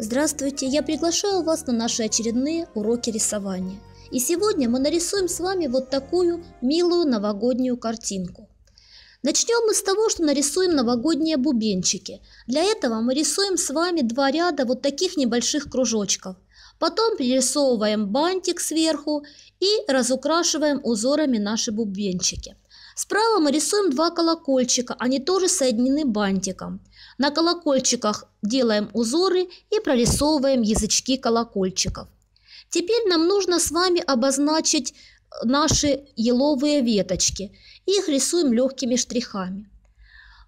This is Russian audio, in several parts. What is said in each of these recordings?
Здравствуйте, я приглашаю вас на наши очередные уроки рисования. И сегодня мы нарисуем с вами вот такую милую новогоднюю картинку. Начнем мы с того, что нарисуем новогодние бубенчики. Для этого мы рисуем с вами два ряда вот таких небольших кружочков. Потом пририсовываем бантик сверху и разукрашиваем узорами наши бубенчики – Справа мы рисуем два колокольчика, они тоже соединены бантиком. На колокольчиках делаем узоры и прорисовываем язычки колокольчиков. Теперь нам нужно с вами обозначить э, наши еловые веточки. Их рисуем легкими штрихами.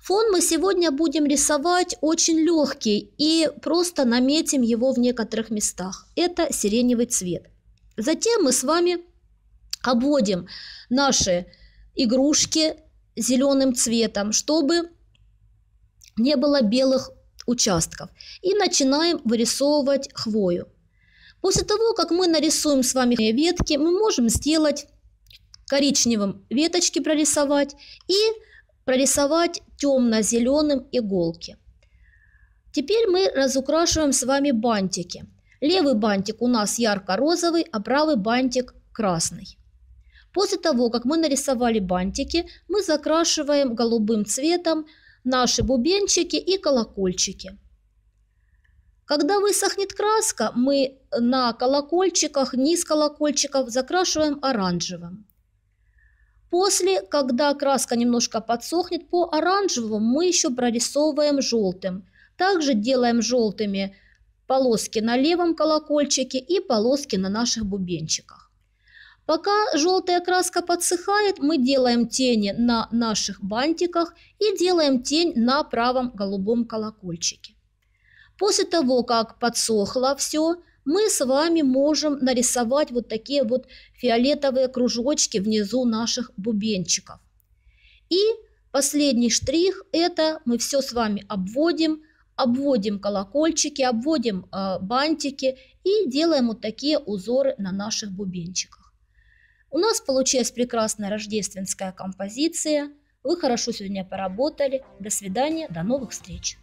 Фон мы сегодня будем рисовать очень легкий и просто наметим его в некоторых местах. Это сиреневый цвет. Затем мы с вами обводим наши игрушки зеленым цветом, чтобы не было белых участков. И начинаем вырисовывать хвою. После того, как мы нарисуем с вами ветки, мы можем сделать коричневым веточки прорисовать и прорисовать темно-зеленым иголки. Теперь мы разукрашиваем с вами бантики. Левый бантик у нас ярко-розовый, а правый бантик красный. После того, как мы нарисовали бантики, мы закрашиваем голубым цветом наши бубенчики и колокольчики. Когда высохнет краска, мы на колокольчиках, низ колокольчиков закрашиваем оранжевым. После, когда краска немножко подсохнет, по оранжевому мы еще прорисовываем желтым. Также делаем желтыми полоски на левом колокольчике и полоски на наших бубенчиках. Пока желтая краска подсыхает, мы делаем тени на наших бантиках и делаем тень на правом голубом колокольчике. После того, как подсохло все, мы с вами можем нарисовать вот такие вот фиолетовые кружочки внизу наших бубенчиков. И последний штрих – это мы все с вами обводим, обводим колокольчики, обводим э, бантики и делаем вот такие узоры на наших бубенчиках. У нас получилась прекрасная рождественская композиция. Вы хорошо сегодня поработали. До свидания, до новых встреч.